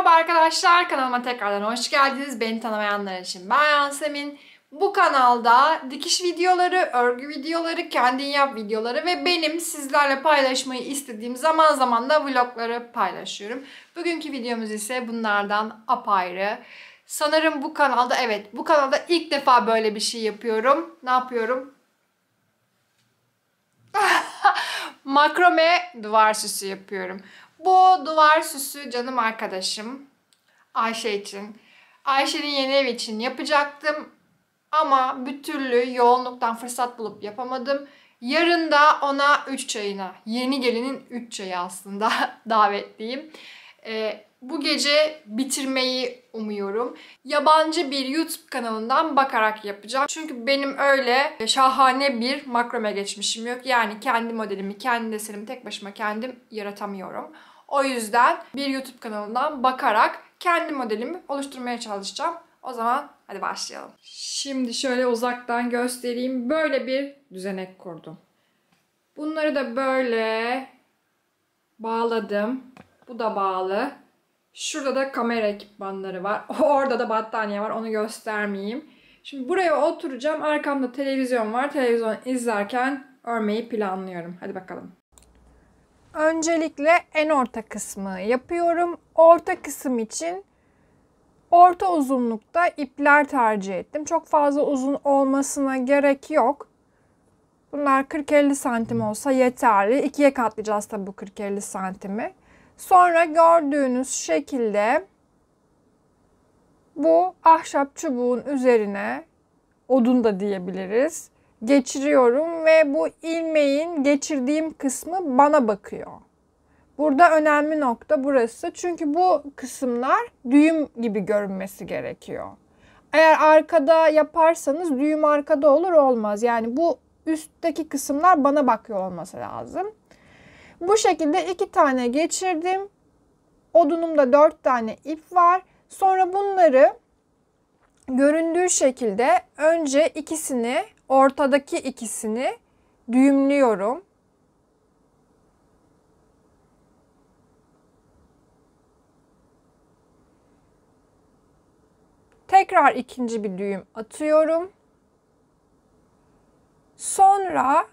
Merhaba arkadaşlar kanalıma tekrardan hoş geldiniz. Beni tanımayanlar için ben Yasemin. Bu kanalda dikiş videoları, örgü videoları, kendin yap videoları ve benim sizlerle paylaşmayı istediğim zaman zaman da vlogları paylaşıyorum. Bugünkü videomuz ise bunlardan apayrı. Sanırım bu kanalda evet bu kanalda ilk defa böyle bir şey yapıyorum. Ne yapıyorum? makrome duvar süsü yapıyorum. Bu duvar süsü canım arkadaşım Ayşe için. Ayşe'nin yeni evi için yapacaktım. Ama bir türlü yoğunluktan fırsat bulup yapamadım. Yarın da ona 3 çayına, yeni gelinin 3 çayı aslında davetliyim. Ee, bu gece bitirmeyi umuyorum. Yabancı bir YouTube kanalından bakarak yapacağım. Çünkü benim öyle şahane bir makrome geçmişim yok. Yani kendi modelimi, kendi desenimi tek başıma kendim yaratamıyorum. O yüzden bir YouTube kanalından bakarak kendi modelimi oluşturmaya çalışacağım. O zaman hadi başlayalım. Şimdi şöyle uzaktan göstereyim. Böyle bir düzenek kurdum. Bunları da böyle bağladım. Bu da bağlı. Şurada da kamera ekipmanları var. Orada da battaniye var. Onu göstermeyeyim. Şimdi buraya oturacağım. Arkamda televizyon var. Televizyon izlerken örmeyi planlıyorum. Hadi bakalım öncelikle en orta kısmı yapıyorum. Orta kısım için orta uzunlukta ipler tercih ettim. Çok fazla uzun olmasına gerek yok. Bunlar 40-50 santim olsa yeterli. İkiye katlayacağız tabii bu 40-50 santimi. Sonra gördüğünüz şekilde bu ahşap çubuğun üzerine odun da diyebiliriz geçiriyorum ve bu ilmeğin geçirdiğim kısmı bana bakıyor. Burada önemli nokta burası. Çünkü bu kısımlar düğüm gibi görünmesi gerekiyor. Eğer arkada yaparsanız düğüm arkada olur olmaz. Yani bu üstteki kısımlar bana bakıyor olması lazım. Bu şekilde iki tane geçirdim. Odunumda dört tane ip var. Sonra bunları göründüğü şekilde önce ikisini ortadaki ikisini düğümlüyorum. Tekrar ikinci bir düğüm atıyorum. Sonra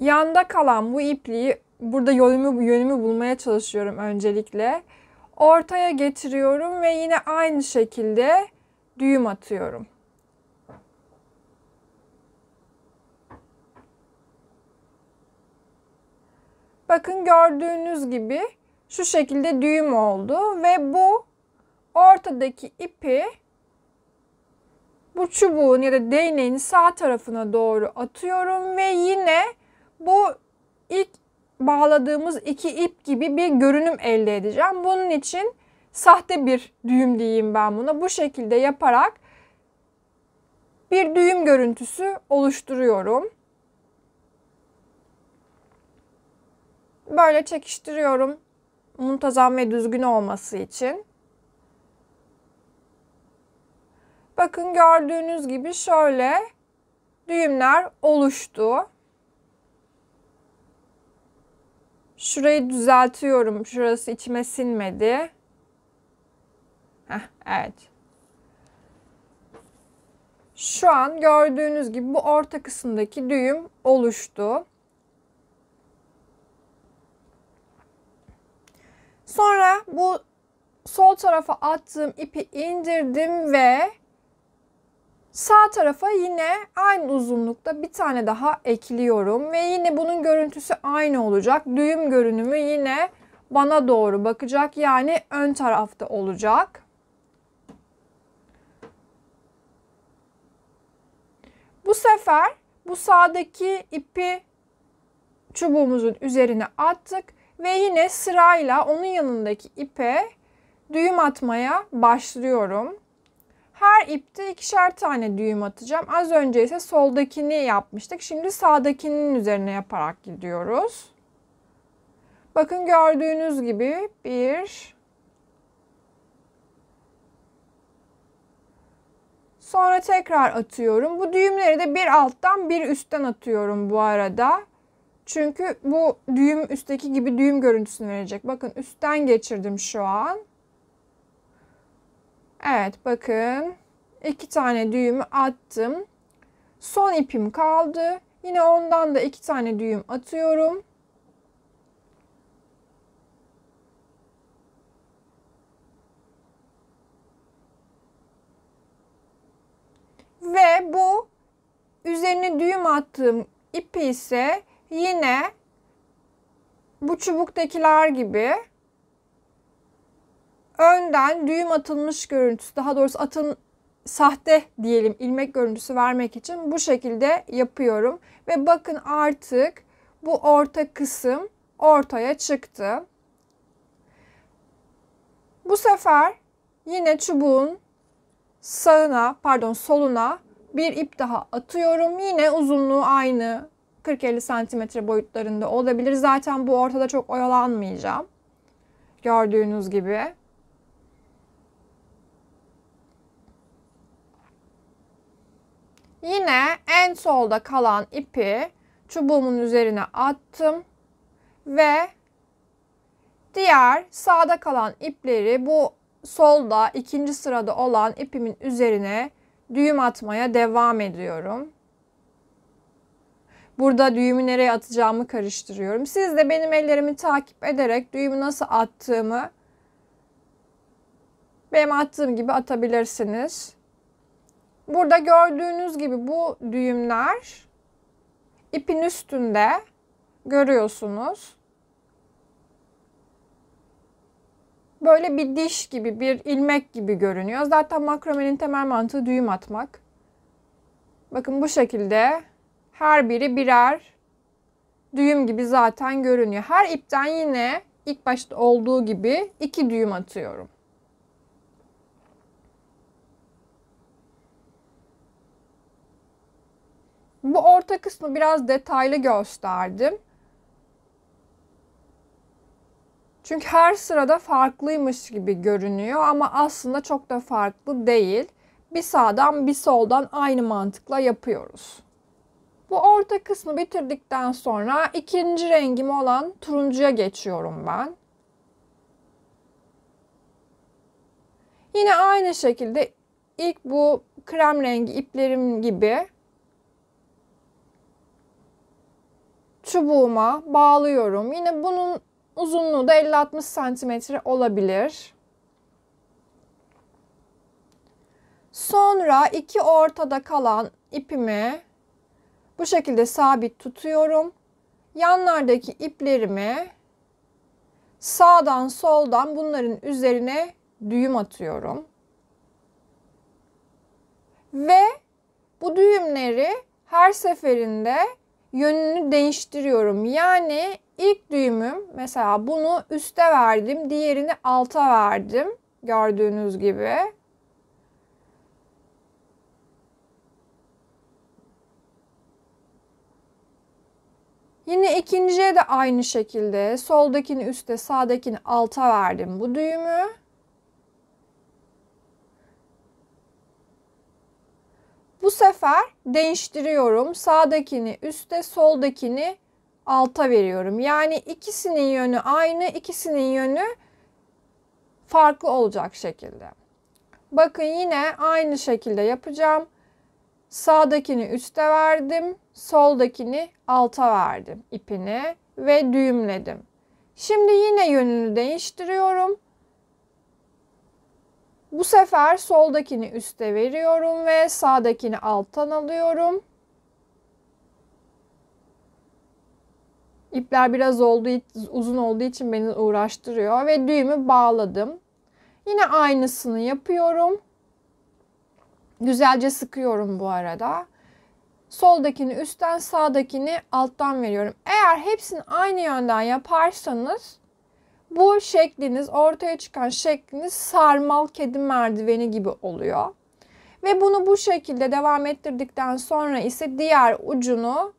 yanda kalan bu ipliği burada yönümü, yönümü bulmaya çalışıyorum öncelikle ortaya getiriyorum ve yine aynı şekilde düğüm atıyorum. Bakın gördüğünüz gibi şu şekilde düğüm oldu ve bu ortadaki ipi bu çubuğun ya da değneğin sağ tarafına doğru atıyorum ve yine bu ilk bağladığımız iki ip gibi bir görünüm elde edeceğim. Bunun için sahte bir düğüm diyeyim ben buna. Bu şekilde yaparak bir düğüm görüntüsü oluşturuyorum. Böyle çekiştiriyorum. Muntazam ve düzgün olması için. Bakın gördüğünüz gibi şöyle düğümler oluştu. Şurayı düzeltiyorum. Şurası içime sinmedi. Heh, evet. Şu an gördüğünüz gibi bu orta kısımdaki düğüm oluştu. Sonra bu sol tarafa attığım ipi indirdim ve Sağ tarafa yine aynı uzunlukta bir tane daha ekliyorum ve yine bunun görüntüsü aynı olacak. Düğüm görünümü yine bana doğru bakacak yani ön tarafta olacak. Bu sefer bu sağdaki ipi çubuğumuzun üzerine attık ve yine sırayla onun yanındaki ipe düğüm atmaya başlıyorum. Her ipte ikişer tane düğüm atacağım. Az önce ise soldakini yapmıştık. Şimdi sağdakinin üzerine yaparak gidiyoruz. Bakın gördüğünüz gibi bir Sonra tekrar atıyorum. Bu düğümleri de bir alttan bir üstten atıyorum bu arada. Çünkü bu düğüm üstteki gibi düğüm görüntüsünü verecek. Bakın üstten geçirdim şu an. Evet bakın iki tane düğüm attım. Son ipim kaldı. Yine ondan da iki tane düğüm atıyorum. Ve bu üzerine düğüm attığım ipi ise yine bu çubuktakiler gibi önden düğüm atılmış görüntüsü daha doğrusu atın sahte diyelim ilmek görüntüsü vermek için bu şekilde yapıyorum. Ve bakın artık bu orta kısım ortaya çıktı. Bu sefer yine çubuğun sağına pardon soluna bir ip daha atıyorum. Yine uzunluğu aynı 40-50 santimetre boyutlarında olabilir. Zaten bu ortada çok oyalanmayacağım. Gördüğünüz gibi. Yine en solda kalan ipi çubuğumun üzerine attım ve diğer sağda kalan ipleri bu solda ikinci sırada olan ipimin üzerine düğüm atmaya devam ediyorum. Burada düğümü nereye atacağımı karıştırıyorum. Siz de benim ellerimi takip ederek düğümü nasıl attığımı benim attığım gibi atabilirsiniz. Burada gördüğünüz gibi bu düğümler ipin üstünde görüyorsunuz. Böyle bir diş gibi, bir ilmek gibi görünüyor. Zaten makromenin temel mantığı düğüm atmak. Bakın bu şekilde her biri birer düğüm gibi zaten görünüyor. Her ipten yine ilk başta olduğu gibi iki düğüm atıyorum. Bu orta kısmı biraz detaylı gösterdim. Çünkü her sırada farklıymış gibi görünüyor ama aslında çok da farklı değil. Bir sağdan bir soldan aynı mantıkla yapıyoruz. Bu orta kısmı bitirdikten sonra ikinci rengim olan turuncuya geçiyorum ben. Yine aynı şekilde ilk bu krem rengi iplerim gibi çubuğuma bağlıyorum. Yine bunun uzunluğu da 50-60 santimetre olabilir. Sonra iki ortada kalan ipimi bu şekilde sabit tutuyorum. Yanlardaki iplerimi sağdan soldan bunların üzerine düğüm atıyorum. Ve bu düğümleri her seferinde yönünü değiştiriyorum. Yani ilk düğümüm mesela bunu üste verdim, diğerini alta verdim gördüğünüz gibi. Yine ikinciye de aynı şekilde soldakini üste, sağdakini alta verdim bu düğümü. Bu sefer değiştiriyorum. Sağdakini üste, soldakini alta veriyorum. Yani ikisinin yönü aynı, ikisinin yönü farklı olacak şekilde. Bakın yine aynı şekilde yapacağım. Sağdakini üste verdim, soldakini alta verdim ipini ve düğümledim. Şimdi yine yönünü değiştiriyorum. Bu sefer soldakini üste veriyorum ve sağdakini alttan alıyorum. İpler biraz olduğu, uzun olduğu için beni uğraştırıyor ve düğümü bağladım. Yine aynısını yapıyorum. Güzelce sıkıyorum bu arada. Soldakini üstten, sağdakini alttan veriyorum. Eğer hepsini aynı yönden yaparsanız bu şekliniz, ortaya çıkan şekliniz sarmal kedi merdiveni gibi oluyor. Ve bunu bu şekilde devam ettirdikten sonra ise diğer ucunu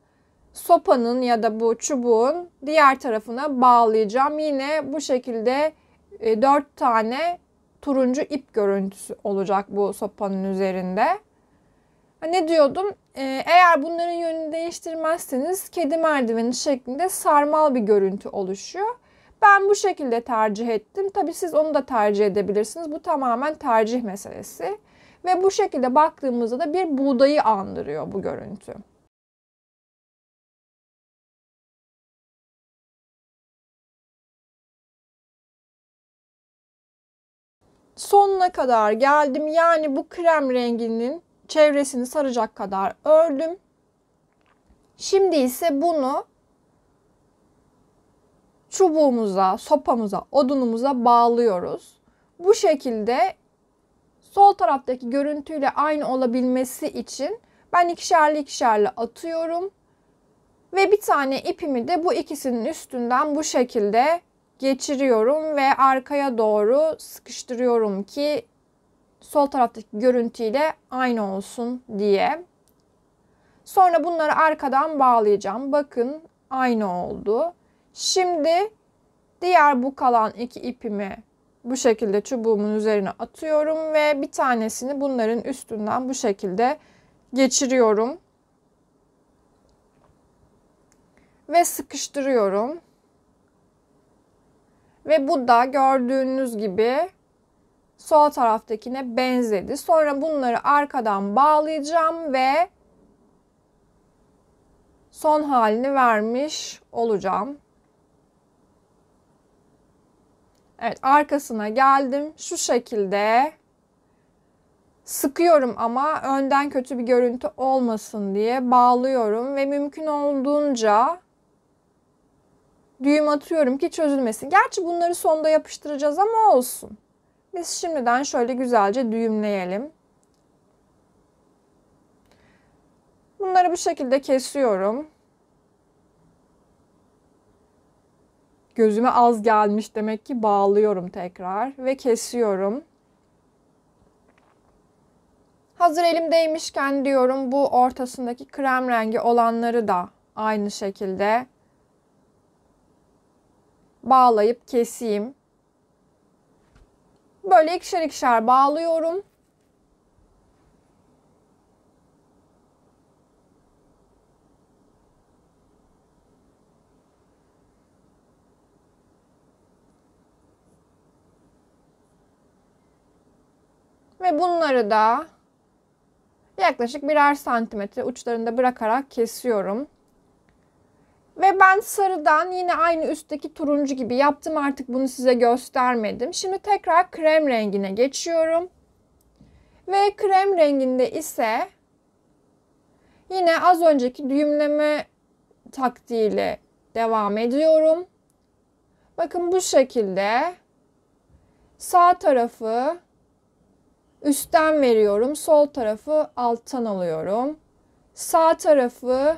sopanın ya da bu çubuğun diğer tarafına bağlayacağım. Yine bu şekilde 4 e, tane turuncu ip görüntüsü olacak bu sopanın üzerinde. Ne diyordum? E, eğer bunların yönünü değiştirmezseniz kedi merdiveni şeklinde sarmal bir görüntü oluşuyor. Ben bu şekilde tercih ettim. Tabii siz onu da tercih edebilirsiniz. Bu tamamen tercih meselesi. Ve bu şekilde baktığımızda da bir buğdayı andırıyor bu görüntü. Sonuna kadar geldim. Yani bu krem renginin çevresini saracak kadar ördüm. Şimdi ise bunu çubuğumuza, sopamıza, odunumuza bağlıyoruz. Bu şekilde sol taraftaki görüntüyle aynı olabilmesi için ben ikişerli ikişerli atıyorum. Ve bir tane ipimi de bu ikisinin üstünden bu şekilde geçiriyorum ve arkaya doğru sıkıştırıyorum ki sol taraftaki görüntüyle aynı olsun diye. Sonra bunları arkadan bağlayacağım. Bakın aynı oldu. Şimdi diğer bu kalan iki ipimi bu şekilde çubuğumun üzerine atıyorum ve bir tanesini bunların üstünden bu şekilde geçiriyorum. Ve sıkıştırıyorum. Ve bu da gördüğünüz gibi sol taraftakine benzedi. Sonra bunları arkadan bağlayacağım ve son halini vermiş olacağım. Evet arkasına geldim. Şu şekilde sıkıyorum ama önden kötü bir görüntü olmasın diye bağlıyorum ve mümkün olduğunca düğüm atıyorum ki çözülmesin. Gerçi bunları sonda yapıştıracağız ama olsun. Biz şimdiden şöyle güzelce düğümleyelim. Bunları bu şekilde kesiyorum. gözüme az gelmiş demek ki bağlıyorum tekrar ve kesiyorum. Hazır elimdeymişken diyorum bu ortasındaki krem rengi olanları da aynı şekilde bağlayıp keseyim. Böyle ikişer ikişer bağlıyorum. Ve bunları da yaklaşık birer santimetre uçlarında bırakarak kesiyorum. Ve ben sarıdan yine aynı üstteki turuncu gibi yaptım. Artık bunu size göstermedim. Şimdi tekrar krem rengine geçiyorum. Ve krem renginde ise yine az önceki düğümleme taktiğiyle devam ediyorum. Bakın bu şekilde sağ tarafı Üstten veriyorum. Sol tarafı alttan alıyorum. Sağ tarafı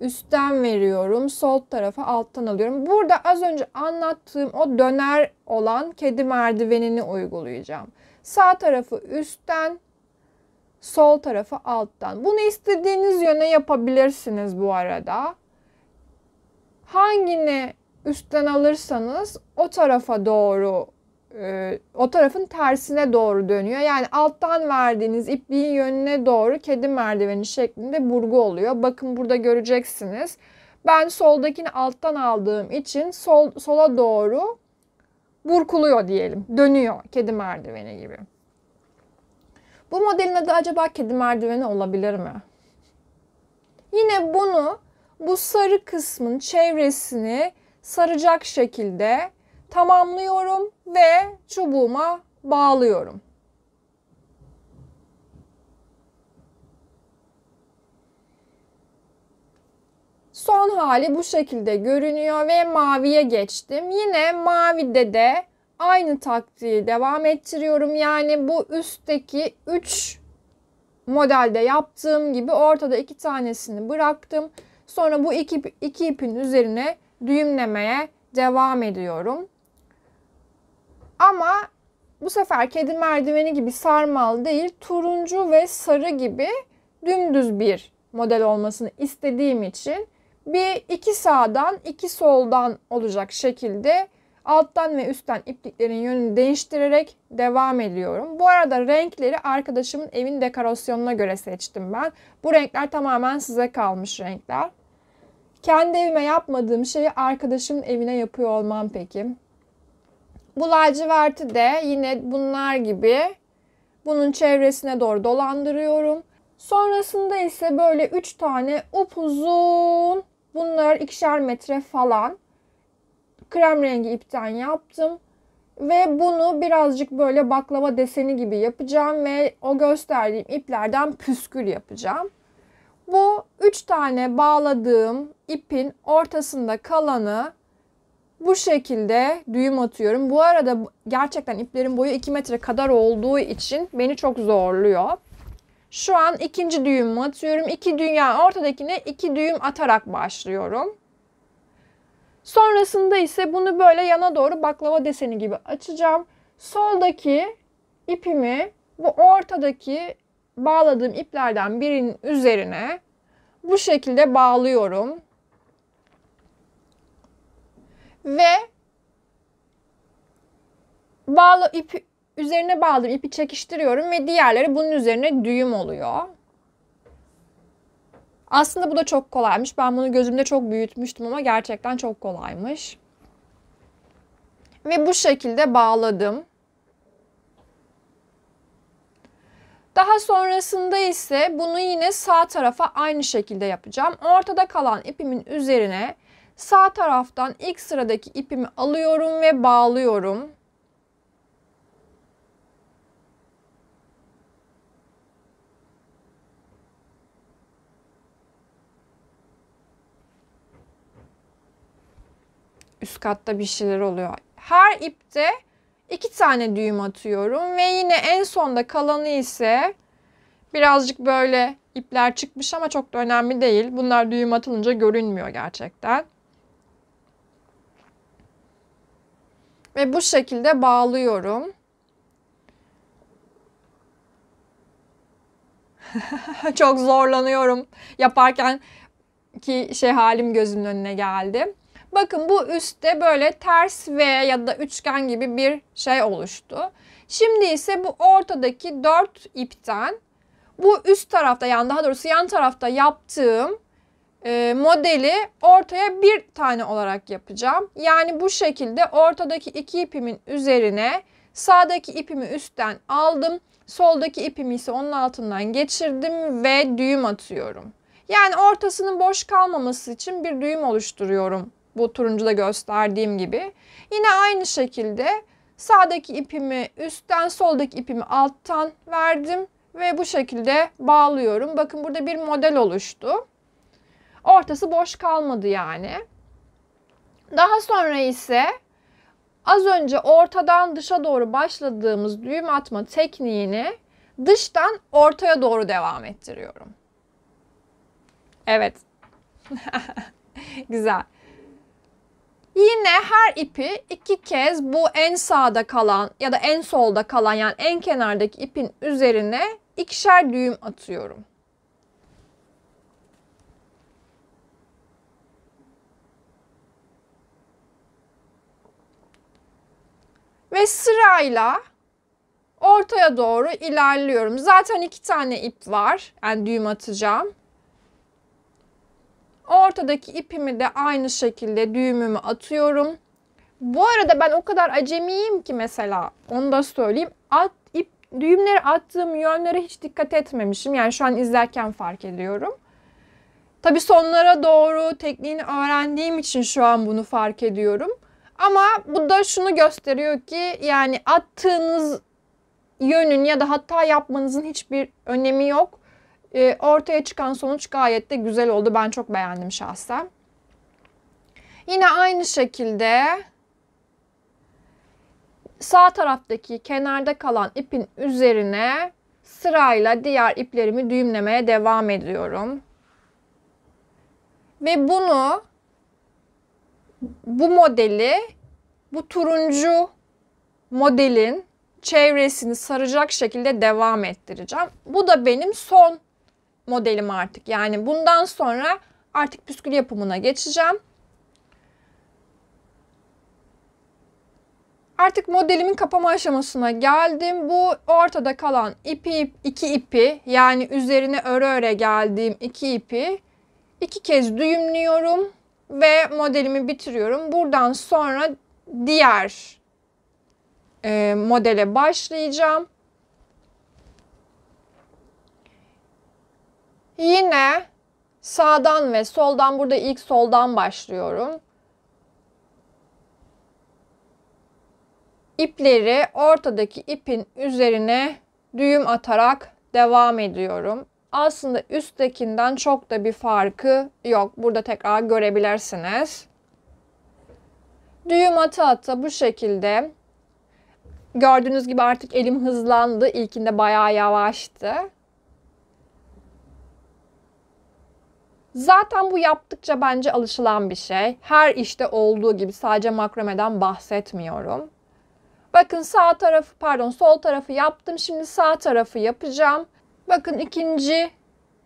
üstten veriyorum. Sol tarafa alttan alıyorum. Burada az önce anlattığım o döner olan kedi merdivenini uygulayacağım. Sağ tarafı üstten, sol tarafı alttan. Bunu istediğiniz yöne yapabilirsiniz bu arada. Hangini üstten alırsanız o tarafa doğru e, o tarafın tersine doğru dönüyor. Yani alttan verdiğiniz ipliğin yönüne doğru kedi merdiveni şeklinde burgu oluyor. Bakın burada göreceksiniz. Ben soldakini alttan aldığım için sol, sola doğru burkuluyor diyelim. Dönüyor kedi merdiveni gibi. Bu modelin adı acaba kedi merdiveni olabilir mi? Yine bunu bu sarı kısmın çevresini saracak şekilde tamamlıyorum ve çubuğuma bağlıyorum. Son hali bu şekilde görünüyor ve maviye geçtim. Yine mavide de aynı taktiği devam ettiriyorum. Yani bu üstteki 3 modelde yaptığım gibi ortada iki tanesini bıraktım. Sonra bu iki, iki ipin üzerine düğümlemeye devam ediyorum. Ama bu sefer kedi merdiveni gibi sarmal değil, turuncu ve sarı gibi dümdüz bir model olmasını istediğim için bir iki sağdan iki soldan olacak şekilde alttan ve üstten ipliklerin yönünü değiştirerek devam ediyorum. Bu arada renkleri arkadaşımın evin dekorasyonuna göre seçtim ben. Bu renkler tamamen size kalmış renkler. Kendi evime yapmadığım şeyi arkadaşımın evine yapıyor olmam peki. Bu laciverti de yine bunlar gibi bunun çevresine doğru dolandırıyorum. Sonrasında ise böyle 3 tane upuzun bunlar ikişer metre falan krem rengi ipten yaptım. Ve bunu birazcık böyle baklava deseni gibi yapacağım ve o gösterdiğim iplerden püskül yapacağım. Bu 3 tane bağladığım ipin ortasında kalanı bu şekilde düğüm atıyorum. Bu arada gerçekten iplerin boyu 2 metre kadar olduğu için beni çok zorluyor. Şu an ikinci düğümü atıyorum. İki dünya yani ortadakine iki düğüm atarak başlıyorum. Sonrasında ise bunu böyle yana doğru baklava deseni gibi açacağım. Soldaki ipimi bu ortadaki bağladığım iplerden birinin üzerine bu şekilde bağlıyorum ve bağlı ip üzerine bağlı ipi çekiştiriyorum ve diğerleri bunun üzerine düğüm oluyor. Aslında bu da çok kolaymış. Ben bunu gözümde çok büyütmüştüm ama gerçekten çok kolaymış. Ve bu şekilde bağladım. Daha sonrasında ise bunu yine sağ tarafa aynı şekilde yapacağım. Ortada kalan ipimin üzerine Sağ taraftan ilk sıradaki ipimi alıyorum ve bağlıyorum. Üst katta bir şeyler oluyor. Her ipte iki tane düğüm atıyorum ve yine en sonda kalanı ise birazcık böyle ipler çıkmış ama çok da önemli değil. Bunlar düğüm atılınca görünmüyor gerçekten. Ve bu şekilde bağlıyorum. Çok zorlanıyorum yaparken ki şey halim gözümün önüne geldi. Bakın bu üstte böyle ters V ya da üçgen gibi bir şey oluştu. Şimdi ise bu ortadaki dört ipten bu üst tarafta yani daha doğrusu yan tarafta yaptığım e, modeli ortaya bir tane olarak yapacağım. Yani bu şekilde ortadaki iki ipimin üzerine sağdaki ipimi üstten aldım. Soldaki ipimi ise onun altından geçirdim ve düğüm atıyorum. Yani ortasının boş kalmaması için bir düğüm oluşturuyorum. Bu turuncuda gösterdiğim gibi. Yine aynı şekilde sağdaki ipimi üstten, soldaki ipimi alttan verdim ve bu şekilde bağlıyorum. Bakın burada bir model oluştu. Ortası boş kalmadı yani. Daha sonra ise az önce ortadan dışa doğru başladığımız düğüm atma tekniğini dıştan ortaya doğru devam ettiriyorum. Evet. Güzel. Yine her ipi iki kez bu en sağda kalan ya da en solda kalan yani en kenardaki ipin üzerine ikişer düğüm atıyorum. ve sırayla ortaya doğru ilerliyorum. Zaten iki tane ip var. Yani düğüm atacağım. Ortadaki ipimi de aynı şekilde düğümümü atıyorum. Bu arada ben o kadar acemiyim ki mesela onu da söyleyeyim. At, ip, düğümleri attığım yönlere hiç dikkat etmemişim. Yani şu an izlerken fark ediyorum. Tabi sonlara doğru tekniğini öğrendiğim için şu an bunu fark ediyorum. Ama bu da şunu gösteriyor ki yani attığınız yönün ya da hatta yapmanızın hiçbir önemi yok. E, ortaya çıkan sonuç gayet de güzel oldu. Ben çok beğendim şahsen. Yine aynı şekilde sağ taraftaki kenarda kalan ipin üzerine sırayla diğer iplerimi düğümlemeye devam ediyorum. Ve bunu bu modeli bu turuncu modelin çevresini saracak şekilde devam ettireceğim. Bu da benim son modelim artık. Yani bundan sonra artık püskül yapımına geçeceğim. Artık modelimin kapama aşamasına geldim. Bu ortada kalan ipi, iki ipi yani üzerine öre öre geldiğim iki ipi iki kez düğümlüyorum ve modelimi bitiriyorum. Buradan sonra diğer e, modele başlayacağım. Yine sağdan ve soldan burada ilk soldan başlıyorum. İpleri ortadaki ipin üzerine düğüm atarak devam ediyorum aslında üsttekinden çok da bir farkı yok. Burada tekrar görebilirsiniz. Düğüm ata ata bu şekilde. Gördüğünüz gibi artık elim hızlandı. İlkinde bayağı yavaştı. Zaten bu yaptıkça bence alışılan bir şey. Her işte olduğu gibi sadece makromeden bahsetmiyorum. Bakın sağ tarafı pardon sol tarafı yaptım. Şimdi sağ tarafı yapacağım. Bakın ikinci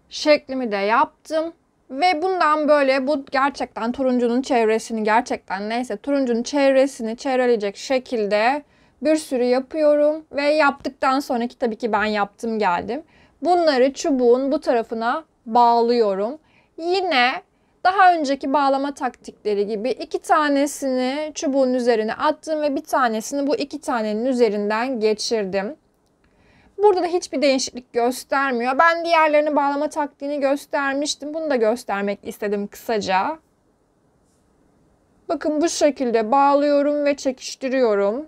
şeklimi de yaptım. Ve bundan böyle bu gerçekten turuncunun çevresini gerçekten neyse turuncunun çevresini çevreleyecek şekilde bir sürü yapıyorum. Ve yaptıktan sonraki tabii ki ben yaptım geldim. Bunları çubuğun bu tarafına bağlıyorum. Yine daha önceki bağlama taktikleri gibi iki tanesini çubuğun üzerine attım ve bir tanesini bu iki tanenin üzerinden geçirdim. Burada da hiçbir değişiklik göstermiyor. Ben diğerlerini bağlama taktiğini göstermiştim. Bunu da göstermek istedim kısaca. Bakın bu şekilde bağlıyorum ve çekiştiriyorum.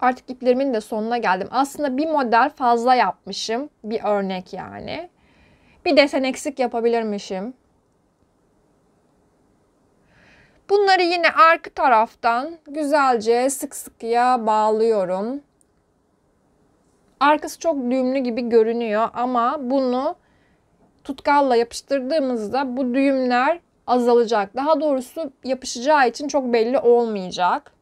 Artık iplerimin de sonuna geldim. Aslında bir model fazla yapmışım. Bir örnek yani. Bir desen eksik yapabilirmişim. Bunları yine arka taraftan güzelce sık sıkıya bağlıyorum. Arkası çok düğümlü gibi görünüyor ama bunu tutkalla yapıştırdığımızda bu düğümler azalacak. Daha doğrusu yapışacağı için çok belli olmayacak.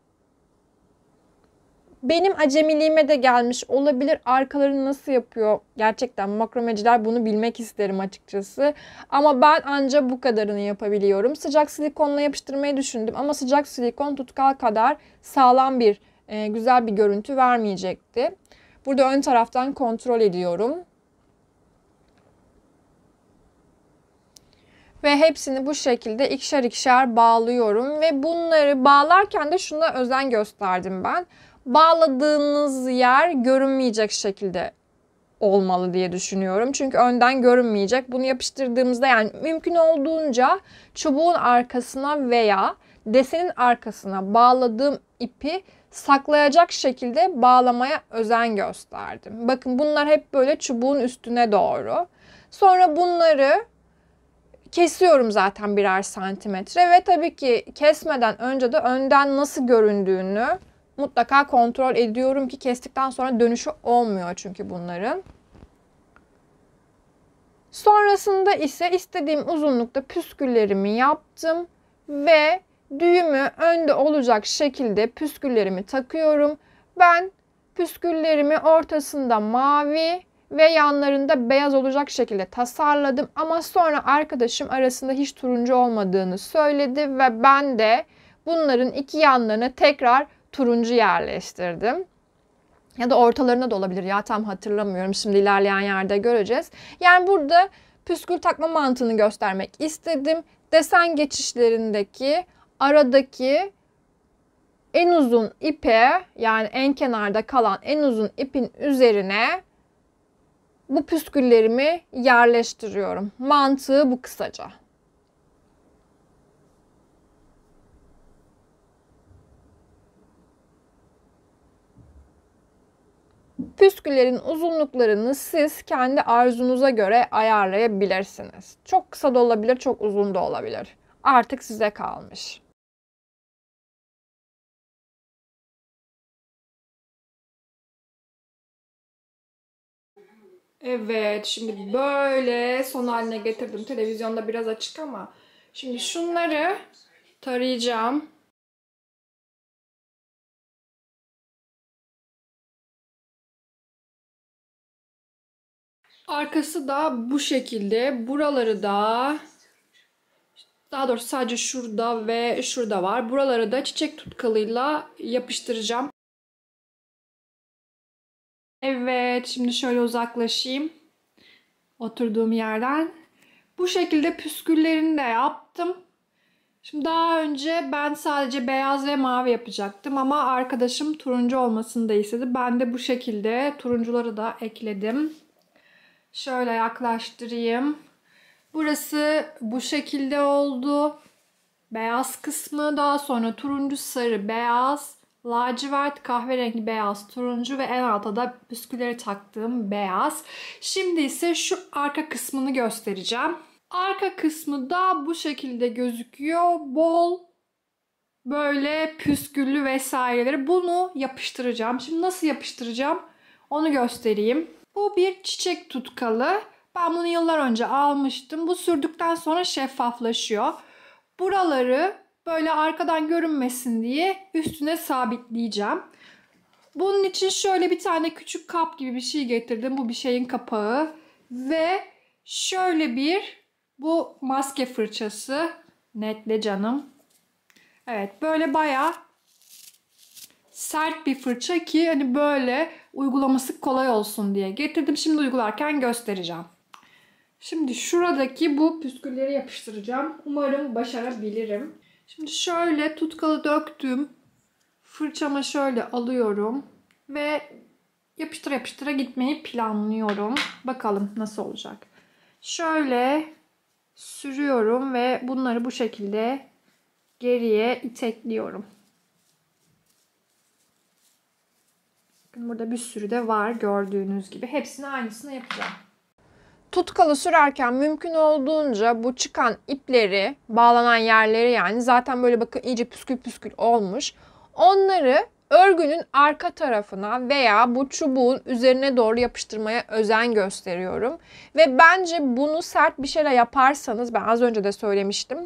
Benim acemiliğime de gelmiş olabilir. Arkalarını nasıl yapıyor? Gerçekten makromeciler bunu bilmek isterim açıkçası. Ama ben anca bu kadarını yapabiliyorum. Sıcak silikonla yapıştırmayı düşündüm ama sıcak silikon tutkal kadar sağlam bir, e, güzel bir görüntü vermeyecekti. Burada ön taraftan kontrol ediyorum. ve hepsini bu şekilde ikişer ikişer bağlıyorum ve bunları bağlarken de şuna özen gösterdim ben bağladığınız yer görünmeyecek şekilde olmalı diye düşünüyorum. Çünkü önden görünmeyecek. Bunu yapıştırdığımızda yani mümkün olduğunca çubuğun arkasına veya desenin arkasına bağladığım ipi saklayacak şekilde bağlamaya özen gösterdim. Bakın bunlar hep böyle çubuğun üstüne doğru. Sonra bunları kesiyorum zaten birer santimetre ve tabii ki kesmeden önce de önden nasıl göründüğünü mutlaka kontrol ediyorum ki kestikten sonra dönüşü olmuyor çünkü bunların. Sonrasında ise istediğim uzunlukta püsküllerimi yaptım ve düğümü önde olacak şekilde püsküllerimi takıyorum. Ben püsküllerimi ortasında mavi ve yanlarında beyaz olacak şekilde tasarladım ama sonra arkadaşım arasında hiç turuncu olmadığını söyledi ve ben de bunların iki yanlarına tekrar turuncu yerleştirdim. Ya da ortalarına da olabilir ya tam hatırlamıyorum. Şimdi ilerleyen yerde göreceğiz. Yani burada püskül takma mantığını göstermek istedim. Desen geçişlerindeki aradaki en uzun ipe yani en kenarda kalan en uzun ipin üzerine bu püsküllerimi yerleştiriyorum. Mantığı bu kısaca. Püsküllerin uzunluklarını siz kendi arzunuza göre ayarlayabilirsiniz. Çok kısa da olabilir, çok uzun da olabilir. Artık size kalmış. Evet, şimdi böyle son haline getirdim. Televizyonda biraz açık ama şimdi şunları tarayacağım. Arkası da bu şekilde. Buraları da daha doğrusu sadece şurada ve şurada var. Buraları da çiçek tutkalıyla yapıştıracağım. Evet şimdi şöyle uzaklaşayım. Oturduğum yerden. Bu şekilde püsküllerini de yaptım. Şimdi daha önce ben sadece beyaz ve mavi yapacaktım ama arkadaşım turuncu olmasını da istedi. Ben de bu şekilde turuncuları da ekledim. Şöyle yaklaştırayım. Burası bu şekilde oldu. Beyaz kısmı daha sonra turuncu, sarı, beyaz, lacivert, kahverengi, beyaz, turuncu ve en alta da püskülleri taktığım beyaz. Şimdi ise şu arka kısmını göstereceğim. Arka kısmı da bu şekilde gözüküyor. Bol böyle püsküllü vesaireleri. Bunu yapıştıracağım. Şimdi nasıl yapıştıracağım onu göstereyim. Bu bir çiçek tutkalı. Ben bunu yıllar önce almıştım. Bu sürdükten sonra şeffaflaşıyor. Buraları böyle arkadan görünmesin diye üstüne sabitleyeceğim. Bunun için şöyle bir tane küçük kap gibi bir şey getirdim. Bu bir şeyin kapağı. Ve şöyle bir bu maske fırçası. Netle canım. Evet böyle bayağı sert bir fırça ki hani böyle uygulaması kolay olsun diye getirdim. Şimdi uygularken göstereceğim. Şimdi şuradaki bu püskülleri yapıştıracağım. Umarım başarabilirim. Şimdi şöyle tutkalı döktüm. Fırçama şöyle alıyorum. Ve yapıştıra yapıştıra gitmeyi planlıyorum. Bakalım nasıl olacak. Şöyle sürüyorum ve bunları bu şekilde geriye itekliyorum. Burada bir sürü de var gördüğünüz gibi. Hepsini aynısını yapacağım. Tutkalı sürerken mümkün olduğunca bu çıkan ipleri, bağlanan yerleri yani zaten böyle bakın iyice püskül püskül olmuş. Onları örgünün arka tarafına veya bu çubuğun üzerine doğru yapıştırmaya özen gösteriyorum. Ve bence bunu sert bir şeyle yaparsanız ben az önce de söylemiştim.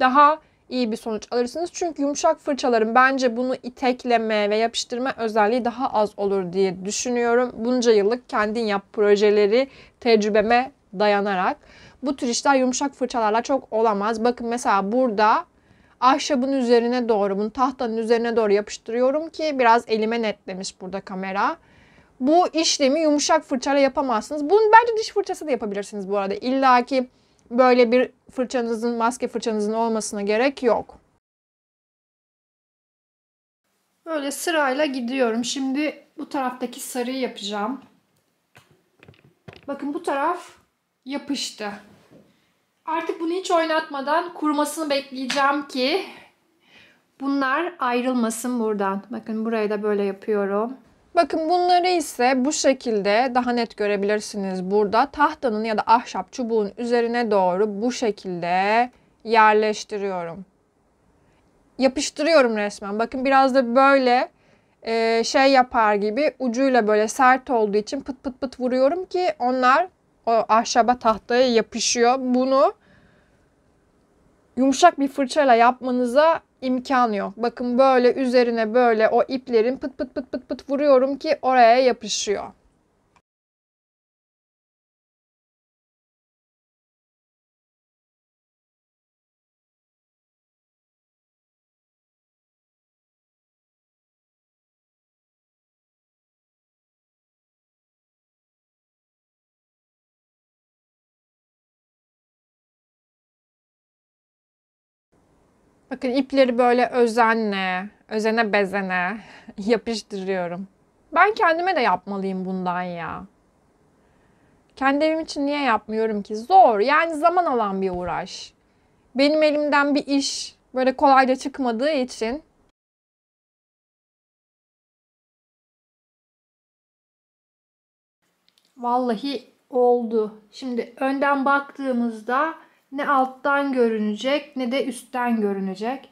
Daha iyi bir sonuç alırsınız. Çünkü yumuşak fırçaların bence bunu itekleme ve yapıştırma özelliği daha az olur diye düşünüyorum. Bunca yıllık kendin yap projeleri tecrübeme dayanarak. Bu tür işler yumuşak fırçalarla çok olamaz. Bakın mesela burada ahşabın üzerine doğru, bunu tahtanın üzerine doğru yapıştırıyorum ki biraz elime netlemiş burada kamera. Bu işlemi yumuşak fırçayla yapamazsınız. Bunu bence diş fırçası da yapabilirsiniz bu arada. İlla ki böyle bir fırçanızın, maske fırçanızın olmasına gerek yok. Böyle sırayla gidiyorum. Şimdi bu taraftaki sarıyı yapacağım. Bakın bu taraf yapıştı. Artık bunu hiç oynatmadan kurumasını bekleyeceğim ki bunlar ayrılmasın buradan. Bakın burayı da böyle yapıyorum. Bakın bunları ise bu şekilde daha net görebilirsiniz burada. Tahtanın ya da ahşap çubuğun üzerine doğru bu şekilde yerleştiriyorum. Yapıştırıyorum resmen. Bakın biraz da böyle e, şey yapar gibi ucuyla böyle sert olduğu için pıt pıt pıt vuruyorum ki onlar o ahşaba tahtaya yapışıyor. Bunu yumuşak bir fırçayla yapmanıza imkan yok. Bakın böyle üzerine böyle o iplerin pıt pıt pıt pıt pıt vuruyorum ki oraya yapışıyor. Bakın ipleri böyle özenle, özene bezene yapıştırıyorum. Ben kendime de yapmalıyım bundan ya. Kendi evim için niye yapmıyorum ki? Zor. Yani zaman alan bir uğraş. Benim elimden bir iş böyle kolayca çıkmadığı için Vallahi oldu. Şimdi önden baktığımızda ne alttan görünecek ne de üstten görünecek.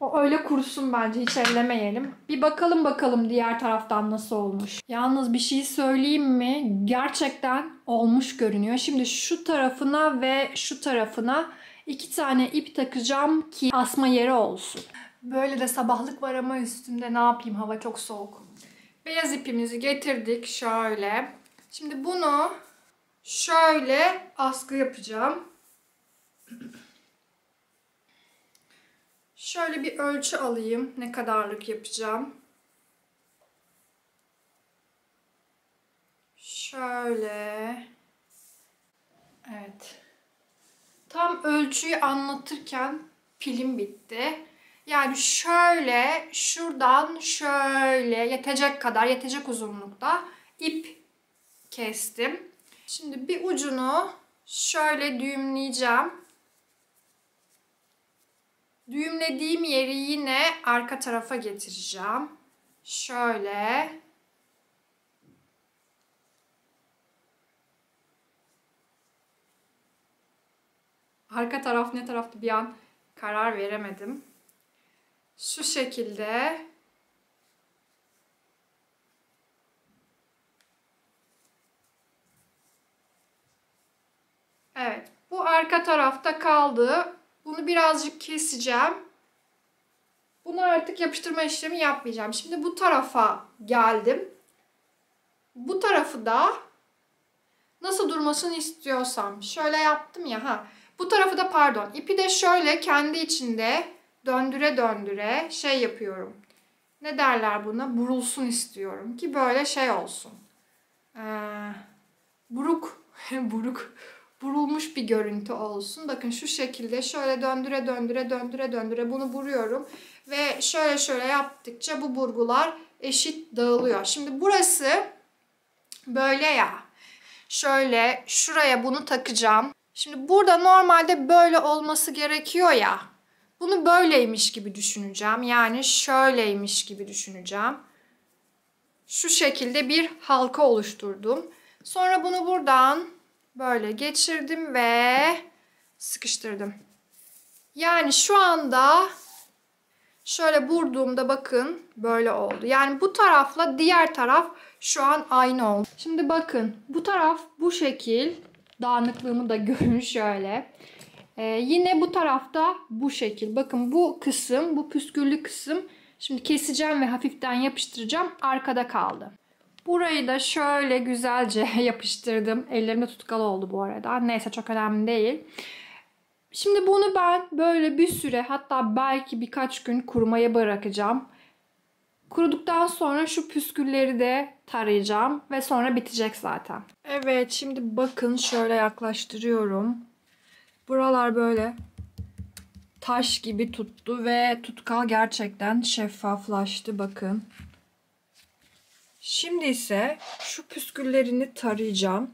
O öyle kurusun bence hiç ellemeyelim. Bir bakalım bakalım diğer taraftan nasıl olmuş. Yalnız bir şey söyleyeyim mi? Gerçekten olmuş görünüyor. Şimdi şu tarafına ve şu tarafına iki tane ip takacağım ki asma yeri olsun. Böyle de sabahlık var ama üstümde ne yapayım hava çok soğuk. Beyaz ipimizi getirdik şöyle. Şimdi bunu şöyle askı yapacağım. Şöyle bir ölçü alayım. Ne kadarlık yapacağım. Şöyle. Evet. Tam ölçüyü anlatırken pilim bitti. Yani şöyle şuradan şöyle yetecek kadar yetecek uzunlukta ip kestim. Şimdi bir ucunu şöyle düğümleyeceğim. Düğümlediğim yeri yine arka tarafa getireceğim. Şöyle. Arka taraf ne taraftı bir an karar veremedim. Şu şekilde Evet. Bu arka tarafta kaldı. Bunu birazcık keseceğim. Bunu artık yapıştırma işlemi yapmayacağım. Şimdi bu tarafa geldim. Bu tarafı da nasıl durmasını istiyorsam şöyle yaptım ya ha. Bu tarafı da pardon İpi de şöyle kendi içinde döndüre döndüre şey yapıyorum. Ne derler buna? Burulsun istiyorum ki böyle şey olsun. Ee, buruk, buruk burulmuş bir görüntü olsun. Bakın şu şekilde şöyle döndüre döndüre döndüre döndüre bunu buruyorum. Ve şöyle şöyle yaptıkça bu burgular eşit dağılıyor. Şimdi burası böyle ya. Şöyle şuraya bunu takacağım. Şimdi burada normalde böyle olması gerekiyor ya. Bunu böyleymiş gibi düşüneceğim. Yani şöyleymiş gibi düşüneceğim. Şu şekilde bir halka oluşturdum. Sonra bunu buradan Böyle geçirdim ve sıkıştırdım. Yani şu anda şöyle vurduğumda bakın böyle oldu. Yani bu tarafla diğer taraf şu an aynı oldu. Şimdi bakın bu taraf bu şekil. Dağınıklığımı da görün şöyle. Ee, yine bu tarafta bu şekil. Bakın bu kısım, bu püsküllü kısım. Şimdi keseceğim ve hafiften yapıştıracağım. Arkada kaldı. Burayı da şöyle güzelce yapıştırdım. Ellerimde tutkal oldu bu arada. Neyse çok önemli değil. Şimdi bunu ben böyle bir süre hatta belki birkaç gün kurumaya bırakacağım. Kuruduktan sonra şu püskülleri de tarayacağım ve sonra bitecek zaten. Evet şimdi bakın şöyle yaklaştırıyorum. Buralar böyle taş gibi tuttu ve tutkal gerçekten şeffaflaştı bakın. Şimdi ise şu püsküllerini tarayacağım.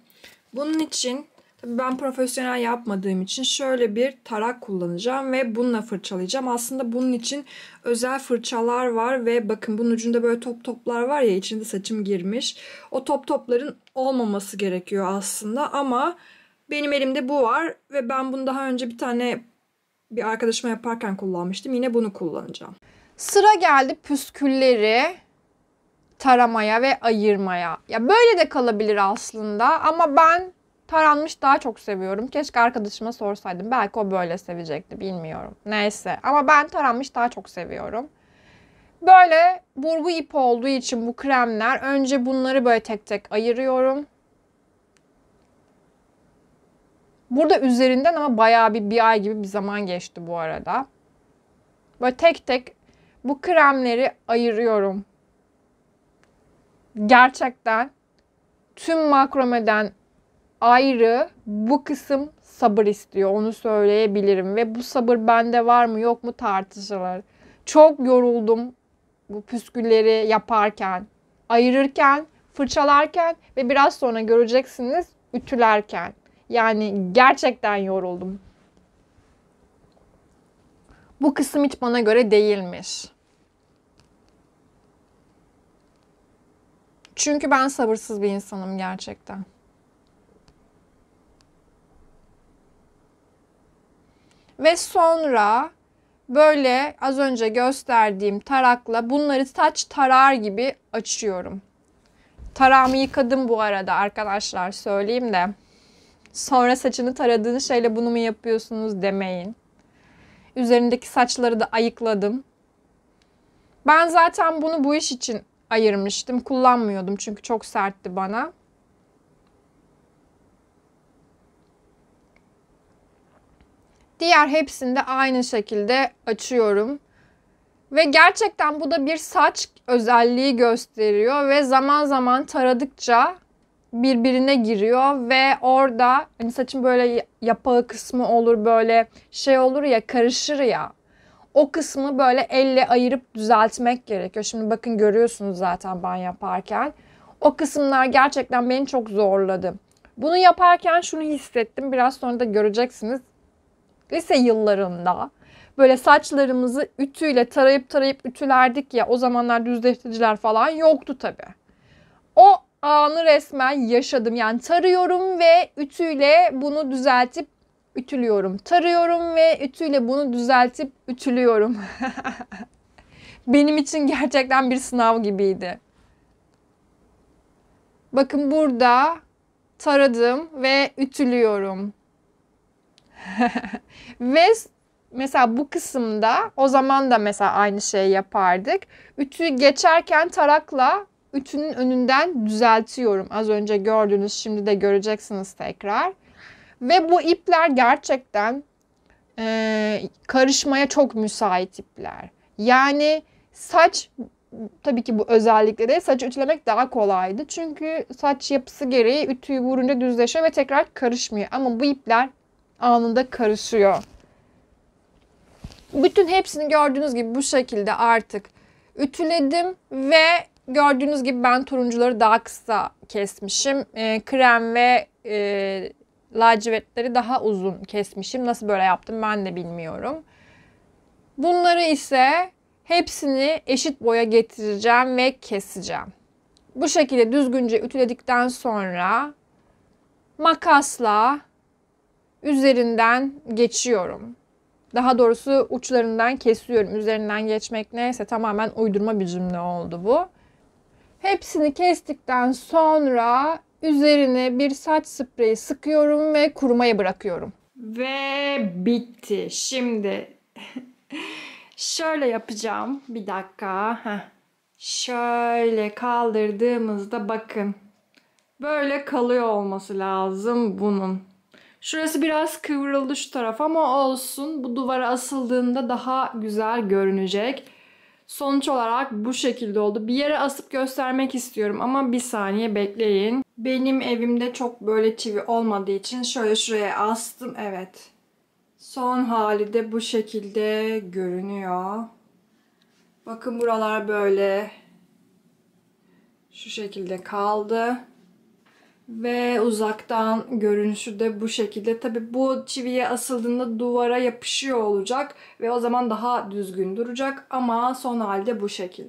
Bunun için tabii ben profesyonel yapmadığım için şöyle bir tarak kullanacağım ve bununla fırçalayacağım. Aslında bunun için özel fırçalar var ve bakın bunun ucunda böyle top toplar var ya içinde saçım girmiş. O top topların olmaması gerekiyor aslında ama benim elimde bu var ve ben bunu daha önce bir tane bir arkadaşıma yaparken kullanmıştım. Yine bunu kullanacağım. Sıra geldi püskülleri taramaya ve ayırmaya. Ya böyle de kalabilir aslında ama ben taranmış daha çok seviyorum. Keşke arkadaşıma sorsaydım. Belki o böyle sevecekti bilmiyorum. Neyse ama ben taranmış daha çok seviyorum. Böyle burgu ipi olduğu için bu kremler önce bunları böyle tek tek ayırıyorum. Burada üzerinden ama bayağı bir bir ay gibi bir zaman geçti bu arada. Böyle tek tek bu kremleri ayırıyorum gerçekten tüm makromeden ayrı bu kısım sabır istiyor. Onu söyleyebilirim ve bu sabır bende var mı yok mu tartışılır. Çok yoruldum bu püskülleri yaparken, ayırırken, fırçalarken ve biraz sonra göreceksiniz ütülerken. Yani gerçekten yoruldum. Bu kısım hiç bana göre değilmiş. Çünkü ben sabırsız bir insanım gerçekten. Ve sonra böyle az önce gösterdiğim tarakla bunları saç tarar gibi açıyorum. Tarağımı yıkadım bu arada arkadaşlar söyleyeyim de. Sonra saçını taradığınız şeyle bunu mu yapıyorsunuz demeyin. Üzerindeki saçları da ayıkladım. Ben zaten bunu bu iş için ayırmıştım. Kullanmıyordum çünkü çok sertti bana. Diğer hepsini de aynı şekilde açıyorum. Ve gerçekten bu da bir saç özelliği gösteriyor ve zaman zaman taradıkça birbirine giriyor ve orada hani saçın böyle yapağı kısmı olur böyle şey olur ya karışır ya o kısmı böyle elle ayırıp düzeltmek gerekiyor. Şimdi bakın görüyorsunuz zaten ben yaparken. O kısımlar gerçekten beni çok zorladı. Bunu yaparken şunu hissettim. Biraz sonra da göreceksiniz. Lise yıllarında böyle saçlarımızı ütüyle tarayıp tarayıp ütülerdik ya. O zamanlar düzleştiriciler falan yoktu tabii. O anı resmen yaşadım. Yani tarıyorum ve ütüyle bunu düzeltip ütülüyorum. Tarıyorum ve ütüyle bunu düzeltip ütülüyorum. Benim için gerçekten bir sınav gibiydi. Bakın burada taradım ve ütülüyorum. ve mesela bu kısımda o zaman da mesela aynı şeyi yapardık. Ütü geçerken tarakla ütünün önünden düzeltiyorum. Az önce gördünüz şimdi de göreceksiniz tekrar. Ve bu ipler gerçekten e, karışmaya çok müsait ipler. Yani saç tabii ki bu özellikle de saç ütülemek daha kolaydı. Çünkü saç yapısı gereği ütüyü vurunca düzleşiyor ve tekrar karışmıyor. Ama bu ipler anında karışıyor. Bütün hepsini gördüğünüz gibi bu şekilde artık ütüledim ve gördüğünüz gibi ben turuncuları daha kısa kesmişim. E, krem ve e, lacivertleri daha uzun kesmişim. Nasıl böyle yaptım ben de bilmiyorum. Bunları ise hepsini eşit boya getireceğim ve keseceğim. Bu şekilde düzgünce ütüledikten sonra makasla üzerinden geçiyorum. Daha doğrusu uçlarından kesiyorum. Üzerinden geçmek neyse tamamen uydurma bir cümle oldu bu. Hepsini kestikten sonra Üzerine bir saç spreyi sıkıyorum ve kurumaya bırakıyorum. Ve bitti. Şimdi şöyle yapacağım. Bir dakika. Heh. Şöyle kaldırdığımızda bakın. Böyle kalıyor olması lazım bunun. Şurası biraz kıvrıldı şu taraf ama olsun. Bu duvara asıldığında daha güzel görünecek. Sonuç olarak bu şekilde oldu. Bir yere asıp göstermek istiyorum ama bir saniye bekleyin. Benim evimde çok böyle çivi olmadığı için şöyle şuraya astım. Evet. Son hali de bu şekilde görünüyor. Bakın buralar böyle şu şekilde kaldı. Ve uzaktan görünüşü de bu şekilde. Tabi bu çiviye asıldığında duvara yapışıyor olacak ve o zaman daha düzgün duracak ama son halde bu şekilde.